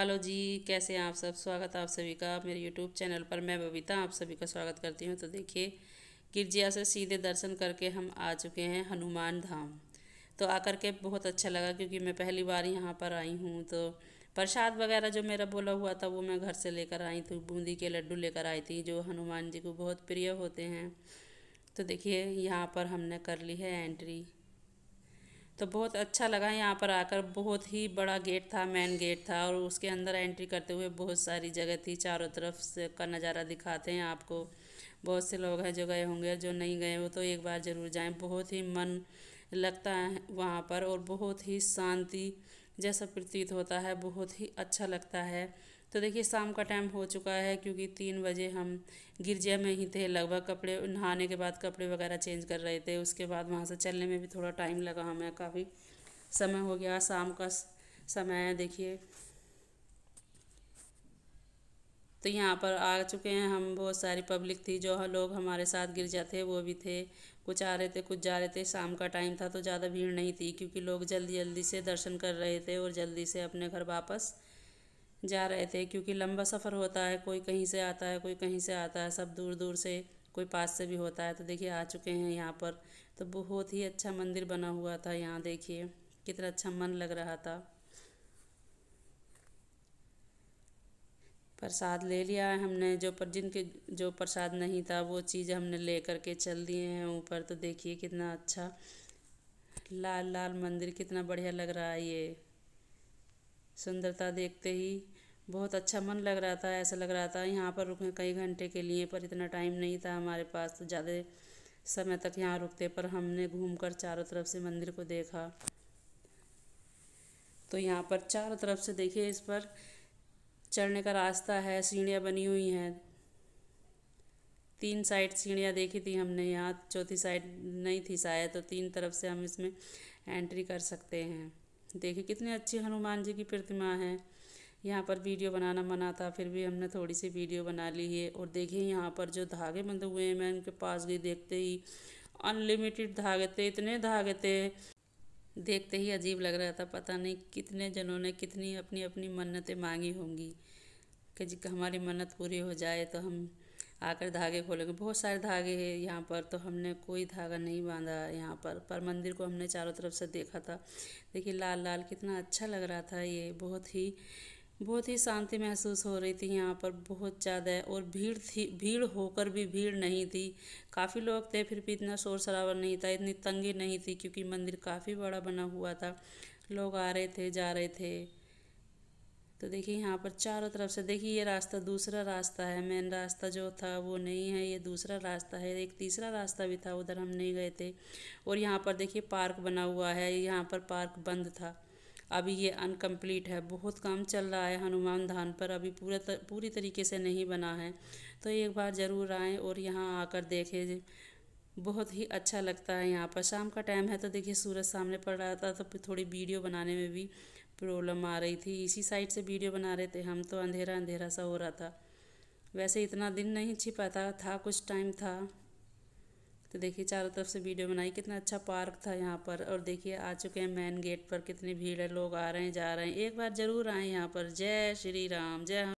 hello जी कैसे हैं आप सब स्वागत आप सभी का मेरे यूट्यूब चैनल पर मैं बबीता आप सभी का स्वागत करती हूं तो देखिए गिरजिया से सीधे दर्शन करके हम आ चुके हैं हनुमान धाम तो आकर के बहुत अच्छा लगा क्योंकि मैं पहली बार यहाँ पर आई हूँ तो प्रसाद वगैरह जो मेरा बोला हुआ था वो मैं घर से लेकर आई थी बूंदी के लड्डू लेकर आई थी जो हनुमान जी को बहुत प्रिय होते हैं तो देखिए यहाँ पर हमने कर ली है एंट्री तो बहुत अच्छा लगा यहाँ पर आकर बहुत ही बड़ा गेट था मेन गेट था और उसके अंदर एंट्री करते हुए बहुत सारी जगह थी चारों तरफ से का नज़ारा दिखाते हैं आपको बहुत से लोग हैं जो गए होंगे जो नहीं गए वो तो एक बार ज़रूर जाएं बहुत ही मन लगता है वहाँ पर और बहुत ही शांति जैसा प्रतीत होता है बहुत ही अच्छा लगता है तो देखिए शाम का टाइम हो चुका है क्योंकि तीन बजे हम गिरजा में ही थे लगभग कपड़े नहाने के बाद कपड़े वगैरह चेंज कर रहे थे उसके बाद वहाँ से चलने में भी थोड़ा टाइम लगा हमें काफ़ी समय हो गया शाम का समय है देखिए तो यहाँ पर आ चुके हैं हम बहुत सारी पब्लिक थी जो लोग हमारे साथ गिर जाते वो भी थे कुछ आ रहे थे कुछ जा रहे थे शाम का टाइम था तो ज़्यादा भीड़ नहीं थी क्योंकि लोग जल्दी जल्दी से दर्शन कर रहे थे और जल्दी से अपने घर वापस जा रहे थे क्योंकि लंबा सफ़र होता है कोई कहीं से आता है कोई कहीं से आता है सब दूर दूर से कोई पास से भी होता है तो देखिए आ चुके हैं यहाँ पर तो बहुत ही अच्छा मंदिर बना हुआ था यहाँ देखिए कितना अच्छा मन लग रहा था प्रसाद ले लिया है हमने जो पर जिनके जो प्रसाद नहीं था वो चीज़ हमने ले करके चल दिए हैं ऊपर तो देखिए कितना अच्छा लाल लाल मंदिर कितना बढ़िया लग रहा है ये सुंदरता देखते ही बहुत अच्छा मन लग रहा था ऐसा लग रहा था यहाँ पर रुकें कई घंटे के लिए पर इतना टाइम नहीं था हमारे पास तो ज़्यादा समय तक यहाँ रुकते पर हमने घूमकर चारों तरफ से मंदिर को देखा तो यहाँ पर चारों तरफ से देखिए इस पर चढ़ने का रास्ता है सीढ़ियाँ बनी हुई हैं तीन साइड सीढ़ियाँ देखी थी हमने यहाँ चौथी साइड नहीं थी शायद तो तीन तरफ से हम इसमें एंट्री कर सकते हैं देखिए कितने अच्छी हनुमान जी की प्रतिमा है यहाँ पर वीडियो बनाना मना था फिर भी हमने थोड़ी सी वीडियो बना ली है और देखिए यहाँ पर जो धागे बंधे हुए हैं मैं उनके पास गई देखते ही अनलिमिटेड धागे थे इतने धागे थे देखते ही अजीब लग रहा था पता नहीं कितने जनों ने कितनी अपनी अपनी मन्नतें मांगी होंगी कि जी हमारी मन्नत पूरी हो जाए तो हम आकर धागे खोलेंगे बहुत सारे धागे हैं यहाँ पर तो हमने कोई धागा नहीं बांधा यहाँ पर पर मंदिर को हमने चारों तरफ से देखा था देखिए लाल लाल कितना अच्छा लग रहा था ये बहुत ही बहुत ही शांति महसूस हो रही थी यहाँ पर बहुत ज़्यादा और भीड़ थी भीड़ होकर भी भीड़ नहीं थी काफ़ी लोग थे फिर भी इतना शोर शराबा नहीं था इतनी तंगी नहीं थी क्योंकि मंदिर काफ़ी बड़ा बना हुआ था लोग आ रहे थे जा रहे थे तो देखिए यहाँ पर चारों तरफ से देखिए ये रास्ता दूसरा रास्ता है मेन रास्ता जो था वो नहीं है ये दूसरा रास्ता है एक तीसरा रास्ता भी था उधर हम नहीं गए थे और यहाँ पर देखिए पार्क बना हुआ है यहाँ पर पार्क बंद था अभी ये अनकम्प्लीट है बहुत काम चल रहा है हनुमान धान पर अभी पूरा तर, पूरी तरीके से नहीं बना है तो एक बार ज़रूर आएँ और यहाँ आकर देखें बहुत ही अच्छा लगता है यहाँ पर शाम का टाइम है तो देखिए सूरज सामने पड़ रहा था तो थोड़ी वीडियो बनाने में भी प्रॉब्लम आ रही थी इसी साइड से वीडियो बना रहे थे हम तो अंधेरा अंधेरा सा हो रहा था वैसे इतना दिन नहीं छिपाता था कुछ टाइम था तो देखिए चारों तरफ से वीडियो बनाई कितना अच्छा पार्क था यहाँ पर और देखिए आ चुके हैं मेन गेट पर कितनी भीड़ है लोग आ रहे हैं जा रहे हैं एक बार ज़रूर आएँ यहाँ पर जय श्री राम जय